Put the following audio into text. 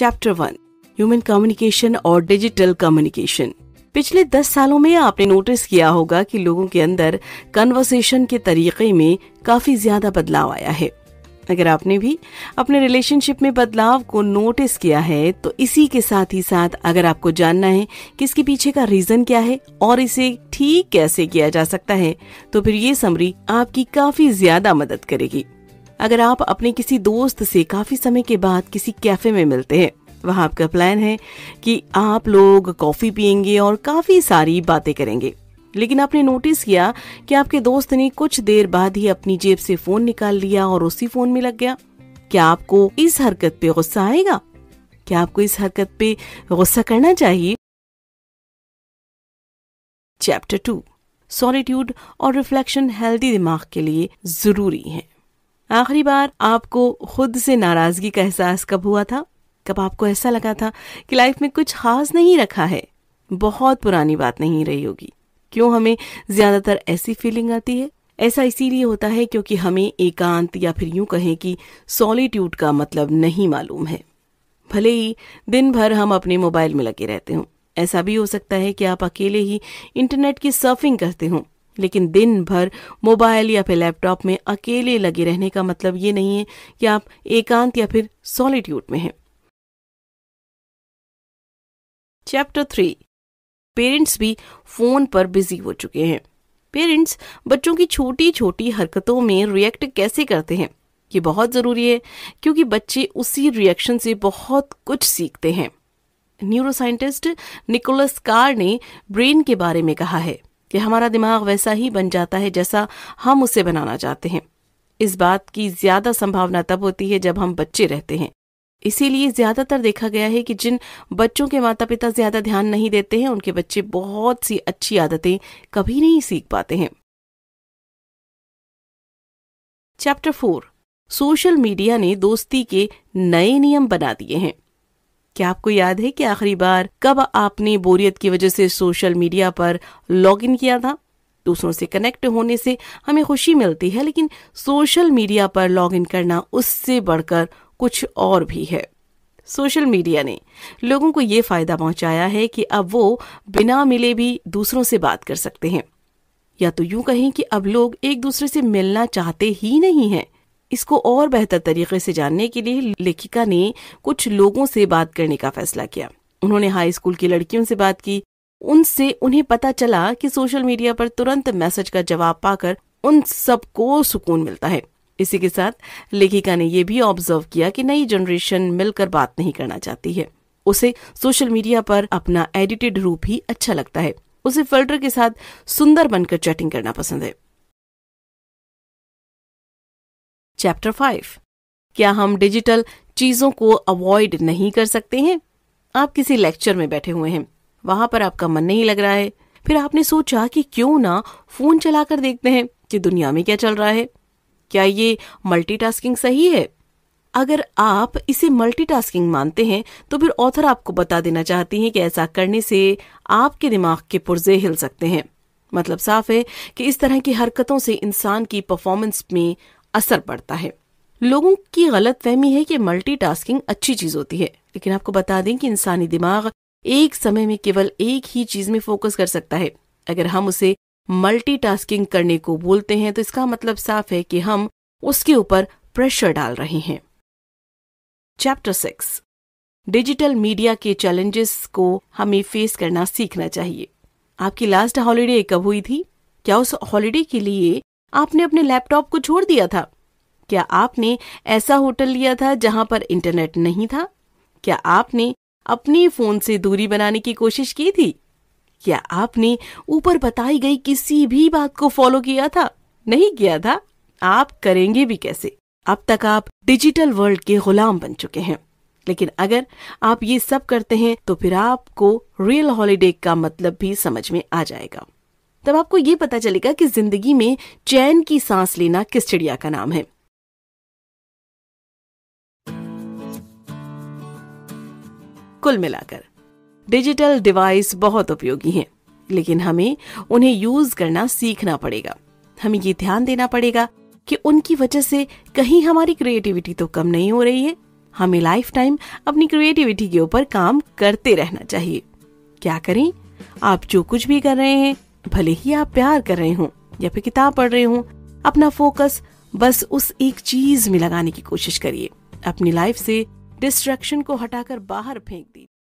chapter one human communication और digital communication पिछले दस सालों में आपने नोटिस किया होगा कि लोगों के अंदर कन्वर्सेशन के तरीके में काफी ज्यादा बदलाव आया है अगर आपने भी अपने रिलेशनशिप में बदलाव को नोटिस किया है तो इसी के साथ ही साथ अगर आपको जानना है कि इसके पीछे का रीजन क्या है और इसे ठीक कैसे किया जा सकता है तो फिर ये समरी आपकी काफी ज्यादा मदद करेगी अगर आप अपने किसी दोस्त से काफी समय के बाद किसी कैफे में मिलते हैं वहाँ आपका प्लान है कि आप लोग कॉफी पियेंगे और काफी सारी बातें करेंगे लेकिन आपने नोटिस किया कि आपके दोस्त ने कुछ देर बाद ही अपनी जेब से फोन निकाल लिया और उसी फोन में लग गया क्या आपको इस हरकत पे गुस्सा आएगा क्या आपको इस हरकत पे गुस्सा करना चाहिए चैप्टर टू सॉलिट्यूड और रिफ्लेक्शन हेल्दी दिमाग के लिए जरूरी है आखिरी बार आपको खुद से नाराजगी का एहसास कब हुआ था कब आपको ऐसा लगा था कि लाइफ में कुछ खास नहीं रखा है बहुत पुरानी बात नहीं रही होगी क्यों हमें ज्यादातर ऐसी फीलिंग आती है ऐसा इसीलिए होता है क्योंकि हमें एकांत या फिर यूं कहें कि सॉलिट्यूड का मतलब नहीं मालूम है भले ही दिन भर हम अपने मोबाइल में लगे रहते हों ऐसा भी हो सकता है कि आप अकेले ही इंटरनेट की सर्फिंग करते हों लेकिन दिन भर मोबाइल या फिर लैपटॉप में अकेले लगे रहने का मतलब ये नहीं है कि आप एकांत या फिर सॉलिट्यूड में हैं चैप्टर थ्री पेरेंट्स भी फोन पर बिजी हो चुके हैं पेरेंट्स बच्चों की छोटी छोटी हरकतों में रिएक्ट कैसे करते हैं ये बहुत ज़रूरी है क्योंकि बच्चे उसी रिएक्शन से बहुत कुछ सीखते हैं न्यूरोसाइंटिस्ट निकोलस कार ने ब्रेन के बारे में कहा है कि हमारा दिमाग वैसा ही बन जाता है जैसा हम उसे बनाना चाहते हैं इस बात की ज्यादा संभावना तब होती है जब हम बच्चे रहते हैं इसीलिए ज्यादातर देखा गया है कि जिन बच्चों के माता पिता ज्यादा ध्यान नहीं देते हैं उनके बच्चे बहुत सी अच्छी आदतें कभी नहीं सीख पाते हैं चैप्टर फोर सोशल मीडिया ने दोस्ती के नए नियम बना दिए हैं क्या आपको याद है कि आखिरी बार कब आपने बोरियत की वजह से सोशल मीडिया पर लॉग इन किया था दूसरों से कनेक्ट होने से हमें खुशी मिलती है लेकिन सोशल मीडिया पर लॉग इन करना उससे बढ़कर कुछ और भी है सोशल मीडिया ने लोगों को ये फायदा पहुंचाया है कि अब वो बिना मिले भी दूसरों से बात कर सकते हैं या तो यूं कहें कि अब लोग एक दूसरे से मिलना चाहते ही नहीं हैं इसको और बेहतर तरीके से जानने के लिए लेखिका ने कुछ लोगों से बात करने का फैसला किया उन्होंने हाई स्कूल की लड़कियों से बात की उनसे उन्हें पता चला कि सोशल मीडिया पर तुरंत मैसेज का जवाब पाकर उन सबको सुकून मिलता है इसी के साथ लेखिका ने यह भी ऑब्जर्व किया कि नई जनरेशन मिलकर बात नहीं करना चाहती है उसे सोशल मीडिया पर अपना एडिटेड रूप ही अच्छा लगता है उसे फिल्टर के साथ सुंदर बनकर चैटिंग करना पसंद है चैप्टर फाइव क्या हम डिजिटल चीजों को अवॉइड नहीं कर सकते हैं आप किसी लेक्चर में बैठे हुए हैं वहां पर आपका मन नहीं लग रहा है फिर आपने सोचा कि क्यों ना फोन चलाकर देखते हैं कि दुनिया में क्या चल रहा है क्या ये मल्टीटास्किंग सही है अगर आप इसे मल्टीटास्किंग मानते हैं तो फिर ऑथर आपको बता देना चाहती हैं कि ऐसा करने से आपके दिमाग के पुर्जे हिल सकते हैं मतलब साफ है कि इस तरह की हरकतों से इंसान की परफॉर्मेंस में असर पड़ता है लोगों की गलत फहमी है कि मल्टीटास्किंग अच्छी चीज होती है लेकिन आपको बता दें कि इंसानी दिमाग एक समय में केवल एक ही चीज में फोकस कर सकता है अगर हम उसे मल्टीटास्किंग करने को बोलते हैं तो इसका मतलब साफ है कि हम उसके ऊपर प्रेशर डाल रहे हैं चैप्टर सिक्स डिजिटल मीडिया के चैलेंजेस को हमें फेस करना सीखना चाहिए आपकी लास्ट हॉलीडे कब हुई थी क्या उस हॉलीडे के लिए आपने अपने लैपटॉप को छोड़ दिया था क्या आपने ऐसा होटल लिया था जहां पर इंटरनेट नहीं था क्या आपने अपने फोन से दूरी बनाने की कोशिश की थी क्या आपने ऊपर बताई गई किसी भी बात को फॉलो किया था नहीं किया था आप करेंगे भी कैसे अब तक आप डिजिटल वर्ल्ड के गुलाम बन चुके हैं लेकिन अगर आप ये सब करते हैं तो फिर आपको रियल हॉलीडे का मतलब भी समझ में आ जाएगा तब आपको ये पता चलेगा कि जिंदगी में चैन की सांस लेना किस चिड़िया का नाम है कुल मिलाकर डिजिटल डिवाइस बहुत उपयोगी हैं लेकिन हमें उन्हें यूज करना सीखना पड़ेगा हमें ये ध्यान देना पड़ेगा कि उनकी वजह से कहीं हमारी क्रिएटिविटी तो कम नहीं हो रही है हमें लाइफ टाइम अपनी क्रिएटिविटी के ऊपर काम करते रहना चाहिए क्या करें आप जो कुछ भी कर रहे हैं तो भले ही आप प्यार कर रहे हों या फिर किताब पढ़ रहे हों अपना फोकस बस उस एक चीज में लगाने की कोशिश करिए अपनी लाइफ से डिस्ट्रैक्शन को हटाकर बाहर फेंक दीजिए